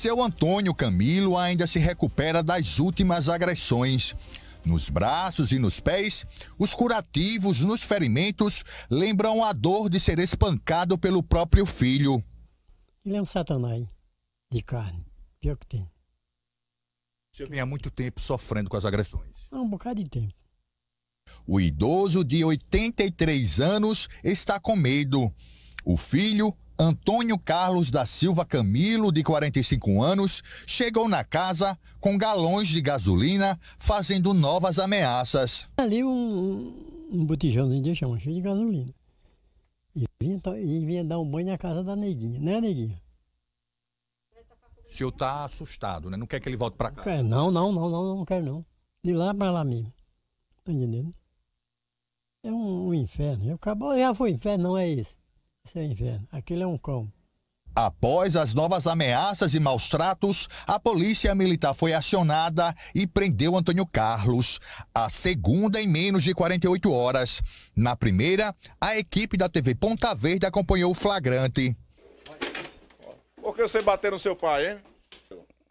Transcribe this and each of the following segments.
Seu Antônio Camilo ainda se recupera das últimas agressões. Nos braços e nos pés, os curativos nos ferimentos lembram a dor de ser espancado pelo próprio filho. Ele é um satanás de carne, pior que tem. O senhor vem há muito tempo sofrendo com as agressões? Há um bocado de tempo. O idoso de 83 anos está com medo. O filho Antônio Carlos da Silva Camilo, de 45 anos, chegou na casa com galões de gasolina, fazendo novas ameaças. Ali um, um botijão de chão, cheio de gasolina. E vinha, e vinha, dar um banho na casa da neguinha, né, neguinha? O senhor está assustado, né? Não quer que ele volte para cá? Não, não, não, não, não quero não. De lá para lá mesmo. Tá entendendo? É um, um inferno. Eu acabou, já foi inferno, não é isso. Isso é inverno. Aquilo é um cão. Após as novas ameaças e maus tratos, a polícia militar foi acionada e prendeu Antônio Carlos, a segunda em menos de 48 horas. Na primeira, a equipe da TV Ponta Verde acompanhou o flagrante. Por que você bateu no seu pai, hein?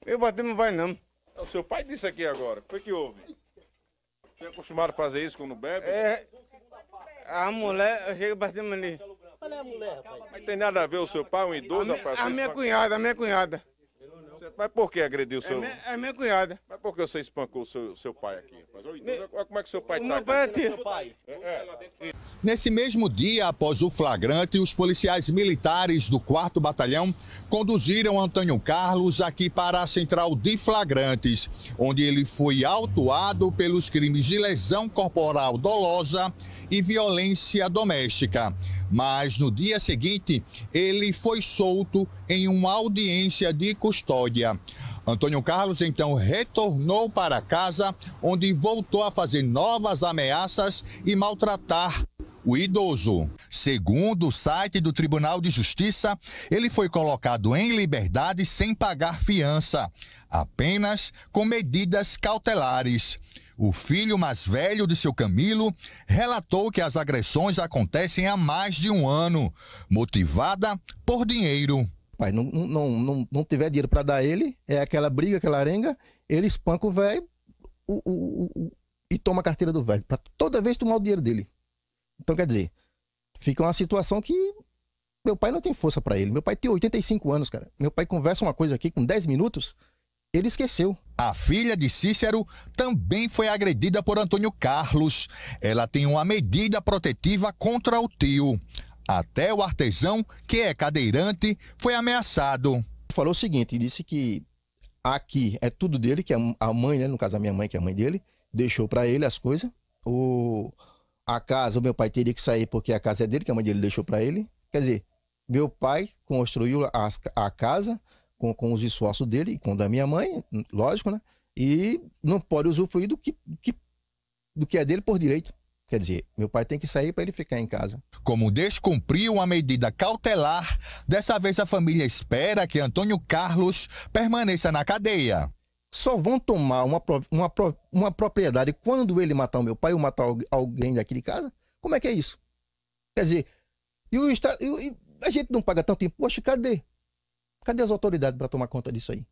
Eu bati no pai, não. É, o seu pai disse aqui agora. O que, que houve? Você é acostumado a fazer isso quando bebe? É. A mulher, eu chego batendo ali mulher, rapaz? Mas tem nada a ver o seu pai, um idoso, a rapaz? A minha espancou. cunhada, a minha cunhada. Mas por que agrediu o é seu... É minha, é minha cunhada. Mas por que você espancou o seu, seu pai aqui, Olha Me... como é que seu pai está tá meu é pai pai. É, é. Nesse mesmo dia, após o flagrante, os policiais militares do 4 Batalhão conduziram Antônio Carlos aqui para a central de flagrantes, onde ele foi autuado pelos crimes de lesão corporal dolosa e violência doméstica mas no dia seguinte ele foi solto em uma audiência de custódia. Antônio Carlos então retornou para casa, onde voltou a fazer novas ameaças e maltratar o idoso. Segundo o site do Tribunal de Justiça, ele foi colocado em liberdade sem pagar fiança, apenas com medidas cautelares. O filho mais velho de seu Camilo relatou que as agressões acontecem há mais de um ano, motivada por dinheiro. Pai, não, não, não, não tiver dinheiro para dar ele, é aquela briga, aquela arenga, ele espanca o velho e toma a carteira do velho, para toda vez tomar o dinheiro dele. Então, quer dizer, fica uma situação que meu pai não tem força para ele. Meu pai tem 85 anos, cara. Meu pai conversa uma coisa aqui com 10 minutos, ele esqueceu. A filha de Cícero também foi agredida por Antônio Carlos. Ela tem uma medida protetiva contra o tio. Até o artesão, que é cadeirante, foi ameaçado. Falou o seguinte, disse que aqui é tudo dele, que a mãe, né, no caso a minha mãe, que é a mãe dele, deixou para ele as coisas. O, a casa, o meu pai teria que sair porque a casa é dele, que a mãe dele deixou para ele. Quer dizer, meu pai construiu a, a casa, com, com os esforços dele e com da minha mãe, lógico, né? E não pode usufruir do que, que, do que é dele por direito. Quer dizer, meu pai tem que sair para ele ficar em casa. Como descumpriu a medida cautelar, dessa vez a família espera que Antônio Carlos permaneça na cadeia. Só vão tomar uma, uma, uma propriedade quando ele matar o meu pai ou matar alguém daqui de casa? Como é que é isso? Quer dizer, e o Estado, e, a gente não paga tanto imposto, cadê? Cadê as autoridades para tomar conta disso aí?